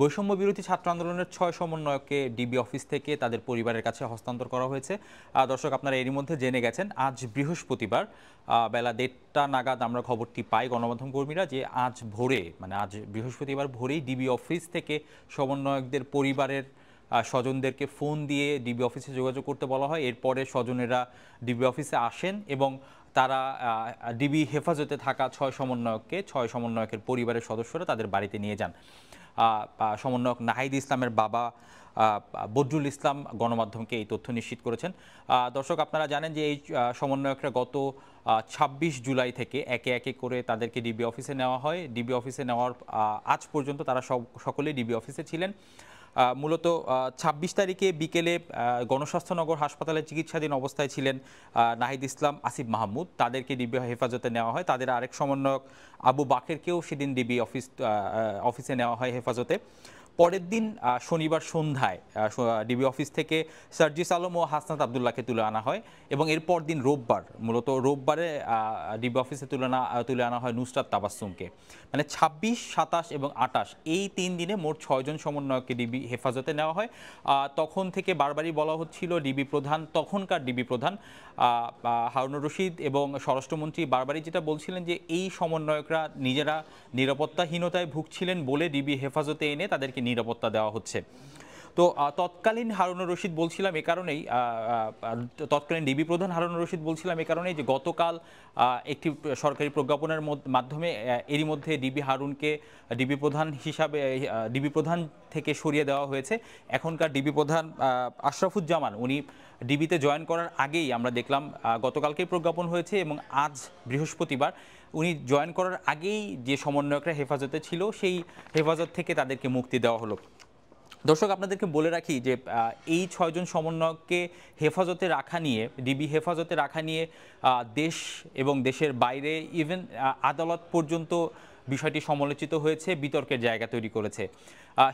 বৈষম্য বিরোধী ছাত্র আন্দোলনের ছয় সমন্বয়কে ডিবি অফিস থেকে তাদের পরিবারের কাছে হস্তান্তর করা হয়েছে দর্শক আপনারা এরই মধ্যে জেনে গেছেন আজ বৃহস্পতিবার বেলা দেড়টা নাগাদ আমরা খবরটি পাই গণমাধ্যম কর্মীরা যে আজ ভোরে মানে আজ বৃহস্পতিবার ভোরেই ডিবি অফিস থেকে সমন্বয়কদের পরিবারের স্বজনদেরকে ফোন দিয়ে ডিবি অফিসে যোগাযোগ করতে বলা হয় এরপরে স্বজনেরা ডিবি অফিসে আসেন এবং তারা ডিবি হেফাজতে থাকা ছয় সমন্বয়ককে ছয় সমন্বয়কের পরিবারের সদস্যরা তাদের বাড়িতে নিয়ে যান সমন্বয়ক নাহিদ ইসলামের বাবা বদরুল ইসলাম গণমাধ্যমকে এই তথ্য নিশ্চিত করেছেন দর্শক আপনারা জানেন যে এই সমন্বয়করা গত ছাব্বিশ জুলাই থেকে একে একে করে তাদেরকে ডিবি অফিসে নেওয়া হয় ডিবি অফিসে নেওয়ার আজ পর্যন্ত তারা সকলে ডিবি অফিসে ছিলেন মূলত ২৬ তারিখে বিকেলে গণস্বাস্থ্যনগর হাসপাতালে চিকিৎসাধীন অবস্থায় ছিলেন নাহিদ ইসলাম আসিফ মাহমুদ তাদেরকে ডিবি হেফাজতে নেওয়া হয় তাদের আরেক সমন্বয়ক আবু বাকেরকেও সেদিন ডিবি অফিস অফিসে নেওয়া হয় হেফাজতে পরের দিন শনিবার সন্ধ্যায় ডিবি অফিস থেকে সার্জিস আলম ও হাসনাত আবদুল্লাহকে তুলে আনা হয় এবং এরপর দিন রোববার মূলত রোববারে ডিবি অফিসে তুলে আনা তুলে আনা হয় নুসরাত তাবাসুমকে মানে ২৬ সাতাশ এবং আটাশ এই তিন দিনে মোট ছয়জন সমন্বয়কে ডিবি হেফাজতে নেওয়া হয় তখন থেকে বারবারই বলা হচ্ছিল ডিবি প্রধান তখনকার ডিবি প্রধান হারুনুর রশিদ এবং স্বরাষ্ট্রমন্ত্রী বারবারই যেটা বলছিলেন যে এই সমন্বয়করা নিজেরা নিরাপত্তাহীনতায় ভুগছিলেন বলে ডিবি হেফাজতে এনে তাদেরকে নিরাপত্তা দেওয়া হচ্ছে তো তৎকালীন হারুন রশিদ বলছিলাম এ কারণেই তৎকালীন ডিবি প্রধান হারুন রশিদ বলছিলাম এ কারণেই যে গতকাল একটি সরকারি প্রজ্ঞাপনের মাধ্যমে এরই মধ্যে ডিবি হারুনকে ডিবি প্রধান হিসাবে ডিবি প্রধান থেকে সরিয়ে দেওয়া হয়েছে এখনকার ডিবি প্রধান আশরাফুজ্জামান উনি ডিবিতে জয়েন করার আগেই আমরা দেখলাম গতকালকেই প্রজ্ঞাপন হয়েছে এবং আজ বৃহস্পতিবার উনি জয়েন করার আগেই যে সমন্বয়করা হেফাজতে ছিল সেই হেফাজত থেকে তাদেরকে মুক্তি দেওয়া হলো দর্শক আপনাদেরকে বলে রাখি যে এই ছয়জন সমন্বয়ককে হেফাজতে রাখা নিয়ে ডিবি হেফাজতে রাখা নিয়ে দেশ এবং দেশের বাইরে ইভেন আদালত পর্যন্ত বিষয়টি সমালোচিত হয়েছে বিতর্কের জায়গা তৈরি করেছে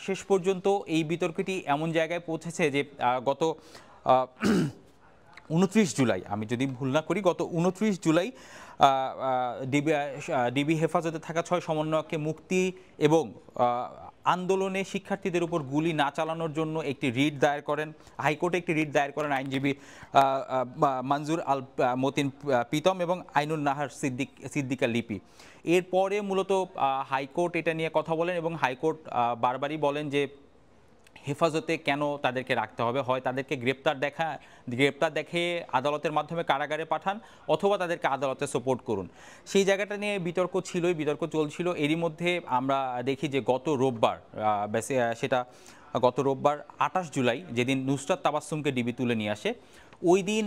শেষ পর্যন্ত এই বিতর্কটি এমন জায়গায় পৌঁছেছে যে গত উনত্রিশ জুলাই আমি যদি ভুল না করি গত উনত্রিশ জুলাই ডিবি ডিবি হেফাজতে থাকা ছয় সমন্বয়ককে মুক্তি এবং আন্দোলনে শিক্ষার্থীদের উপর গুলি না চালানোর জন্য একটি রিট দায়ের করেন হাইকোর্টে একটি রিট দায়ের করেন আইনজীবী মঞ্জুর আল মতিন প্রীতম এবং আইনুল নাহার সিদ্দিক সিদ্দিকা লিপি এরপরে মূলত হাইকোর্ট এটা নিয়ে কথা বলেন এবং হাইকোর্ট বারবারই বলেন যে হেফাজতে কেন তাদেরকে রাখতে হবে হয় তাদেরকে গ্রেপ্তার দেখা গ্রেপ্তার দেখে আদালতের মাধ্যমে কারাগারে পাঠান অথবা তাদেরকে আদালতে সাপোর্ট করুন সেই জায়গাটা নিয়ে বিতর্ক ছিলই বিতর্ক চলছিল এরই মধ্যে আমরা দেখি যে গত রোববার সেটা গত রোববার আঠাশ জুলাই যেদিন নুসরাত তাবাসুমকে ডিবি তুলে নিয়ে আসে ওই দিন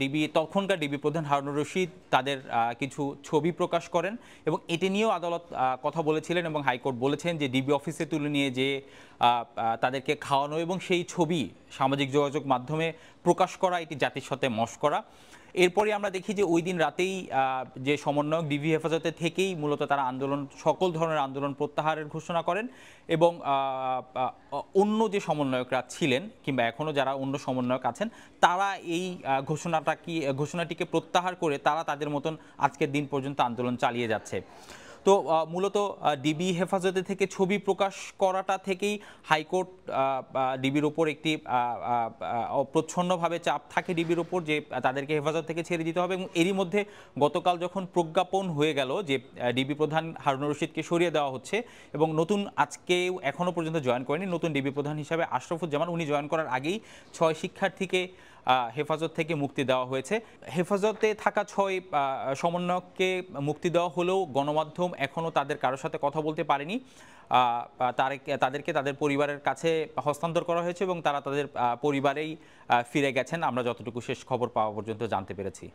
ডিবি তখনকার ডিবি প্রধান হারুনুর রশিদ তাদের কিছু ছবি প্রকাশ করেন এবং এটি নিয়েও আদালত কথা বলেছিলেন এবং হাইকোর্ট বলেছেন যে ডিবি অফিসে তুলে নিয়ে যে তাদেরকে খাওয়ানো এবং সেই ছবি সামাজিক যোগাযোগ মাধ্যমে প্রকাশ করা এটি জাতির সাথে করা এরপরে আমরা দেখি যে ওই দিন রাতেই যে সমন্বয়ক ডিবি হেফাজতে থেকেই মূলত তারা আন্দোলন সকল ধরনের আন্দোলন প্রত্যাহারের ঘোষণা করেন এবং অন্য যে সমন্বয়করা ছিলেন কিংবা এখনও যারা অন্য সমন্বয়ক আছেন তারা এই ঘোষণাটা কি ঘোষণাটিকে প্রত্যাহার করে তারা তাদের মতন আজকের দিন পর্যন্ত আন্দোলন চালিয়ে যাচ্ছে তো মূলত ডিবি হেফাজতে থেকে ছবি প্রকাশ করাটা থেকেই হাইকোর্ট ডিবির ওপর একটি প্রচ্ছন্নভাবে চাপ থাকে ডিবির ওপর যে তাদেরকে হেফাজত থেকে ছেড়ে দিতে হবে এবং এরই মধ্যে গতকাল যখন প্রজ্ঞাপন হয়ে গেল যে ডিবি প্রধান হারুন রশিদকে সরিয়ে দেওয়া হচ্ছে এবং নতুন আজকেও এখনও পর্যন্ত জয়েন করেনি নতুন ডিবি প্রধান হিসাবে আশরাফুজ্জামান উনি জয়েন করার আগেই ছয় শিক্ষার্থীকে হেফাজত থেকে মুক্তি দেওয়া হয়েছে হেফাজতে থাকা ছয় সমন্বয়ককে মুক্তি দেওয়া হলেও গণমাধ্যম এখনও তাদের কারোর সাথে কথা বলতে পারেনি তাদেরকে তাদের পরিবারের কাছে হস্তান্তর করা হয়েছে এবং তারা তাদের পরিবারেই ফিরে গেছেন আমরা যতটুকু শেষ খবর পাওয়া পর্যন্ত জানতে পেরেছি